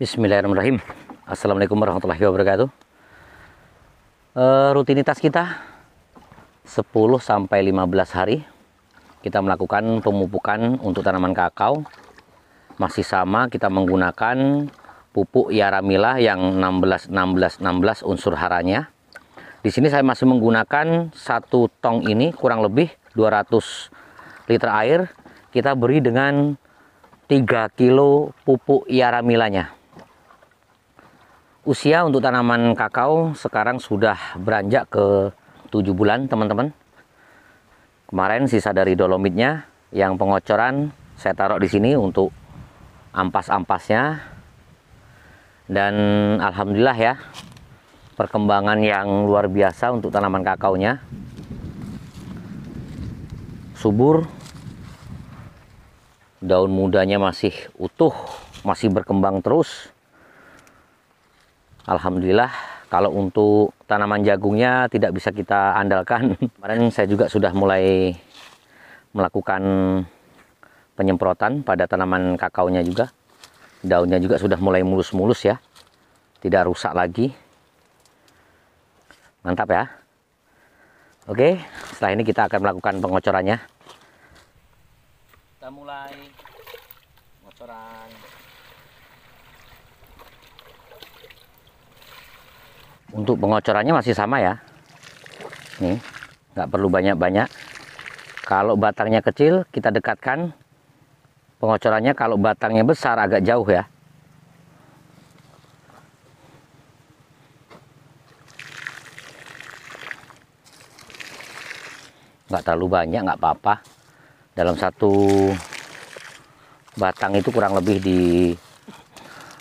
Bismillahirrahmanirrahim. Assalamualaikum warahmatullahi wabarakatuh. E, rutinitas kita 10 sampai 15 hari kita melakukan pemupukan untuk tanaman kakao. Masih sama kita menggunakan pupuk Yaramila yang 16 16 16 unsur haranya. Di sini saya masih menggunakan satu tong ini kurang lebih 200 liter air kita beri dengan 3 kilo pupuk Yaramilanya usia untuk tanaman kakao sekarang sudah beranjak ke 7 bulan teman-teman kemarin sisa dari dolomitnya yang pengocoran saya taruh di sini untuk ampas-ampasnya dan alhamdulillah ya perkembangan yang luar biasa untuk tanaman nya. subur daun mudanya masih utuh masih berkembang terus Alhamdulillah kalau untuk tanaman jagungnya tidak bisa kita andalkan. Kemarin saya juga sudah mulai melakukan penyemprotan pada tanaman kakaunya juga. Daunnya juga sudah mulai mulus-mulus ya. Tidak rusak lagi. Mantap ya. Oke, setelah ini kita akan melakukan pengocorannya. Kita mulai pengocoran untuk pengocorannya masih sama ya nih nggak perlu banyak-banyak kalau batangnya kecil kita dekatkan pengocorannya kalau batangnya besar agak jauh ya nggak terlalu banyak nggak apa-apa dalam satu batang itu kurang lebih di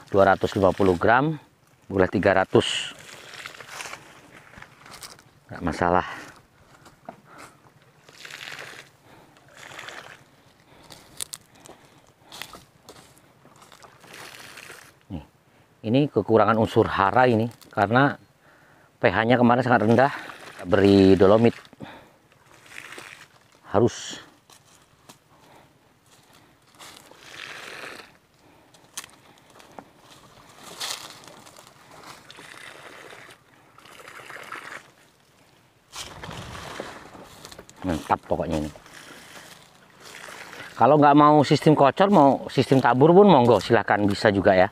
250 gram boleh 300 nggak masalah ini kekurangan unsur hara ini karena pH-nya kemarin sangat rendah beri dolomit harus mantap pokoknya ini kalau nggak mau sistem kocor mau sistem tabur pun monggo silahkan bisa juga ya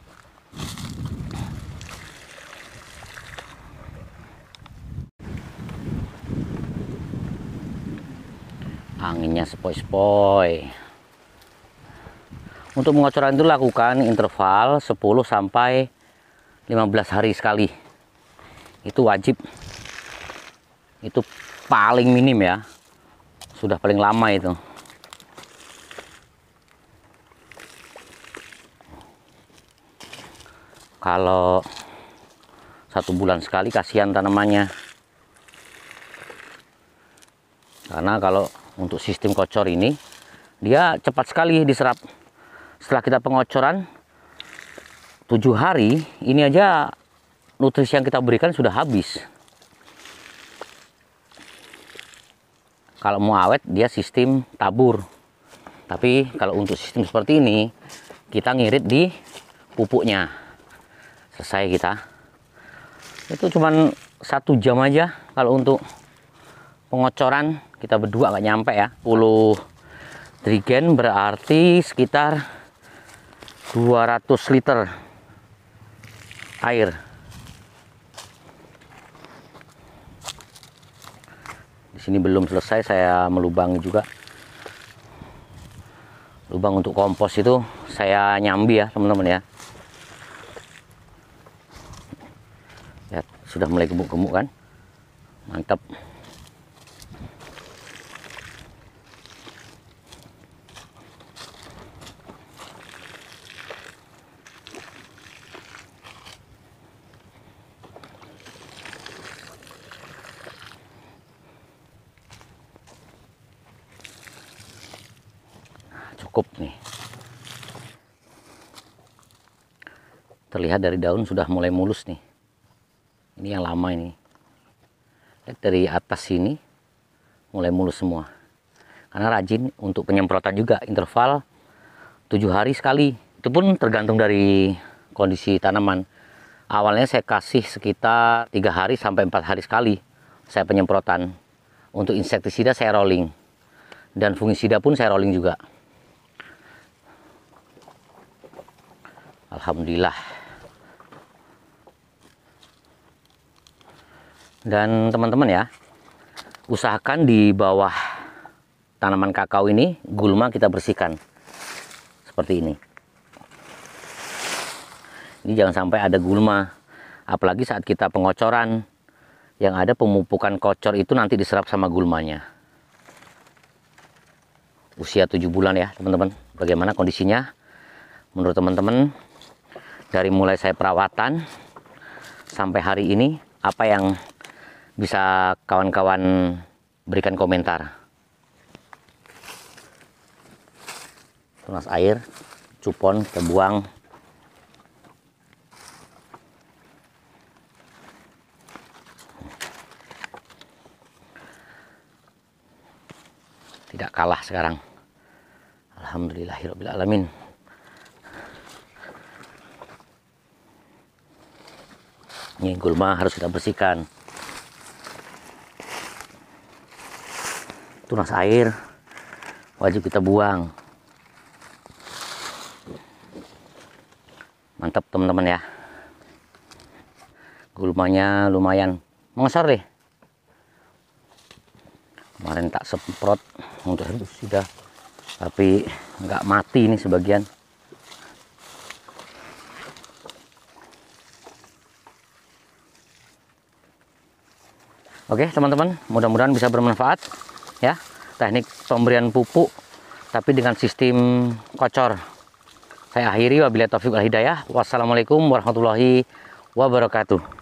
anginnya sepoi-sepoi untuk mengocoran itu lakukan interval 10 sampai 15 hari sekali itu wajib itu paling minim ya sudah paling lama itu kalau satu bulan sekali kasihan tanamannya karena kalau untuk sistem kocor ini dia cepat sekali diserap setelah kita pengocoran tujuh hari ini aja nutrisi yang kita berikan sudah habis kalau mau awet dia sistem tabur tapi kalau untuk sistem seperti ini kita ngirit di pupuknya selesai kita itu cuman satu jam aja kalau untuk pengocoran kita berdua nggak nyampe ya 10 trigen berarti sekitar 200 liter air di sini belum selesai saya melubang juga lubang untuk kompos itu saya nyambi ya teman-teman ya lihat ya, sudah mulai gemuk-gemuk kan mantap cukup nih terlihat dari daun sudah mulai mulus nih ini yang lama ini lihat dari atas sini mulai mulus semua karena rajin untuk penyemprotan juga interval tujuh hari sekali itu pun tergantung dari kondisi tanaman awalnya saya kasih sekitar tiga hari sampai empat hari sekali saya penyemprotan untuk insektisida saya rolling dan fungisida pun saya rolling juga Alhamdulillah dan teman-teman ya usahakan di bawah tanaman kakao ini gulma kita bersihkan seperti ini ini jangan sampai ada gulma apalagi saat kita pengocoran yang ada pemupukan kocor itu nanti diserap sama gulmanya usia 7 bulan ya teman-teman bagaimana kondisinya menurut teman-teman dari mulai saya perawatan sampai hari ini apa yang bisa kawan-kawan berikan komentar tunas air cupon terbuang tidak kalah sekarang Alhamdulillahirrahmanirrahim ini gulma harus kita bersihkan tunas air wajib kita buang mantap teman-teman ya gulmanya lumayan mengesar deh kemarin tak semprot untuk sudah tapi nggak mati ini sebagian Oke teman-teman, mudah-mudahan bisa bermanfaat ya teknik pemberian pupuk tapi dengan sistem kocor. Saya akhiri wabillahi taufiq wal hidayah. Wassalamualaikum warahmatullahi wabarakatuh.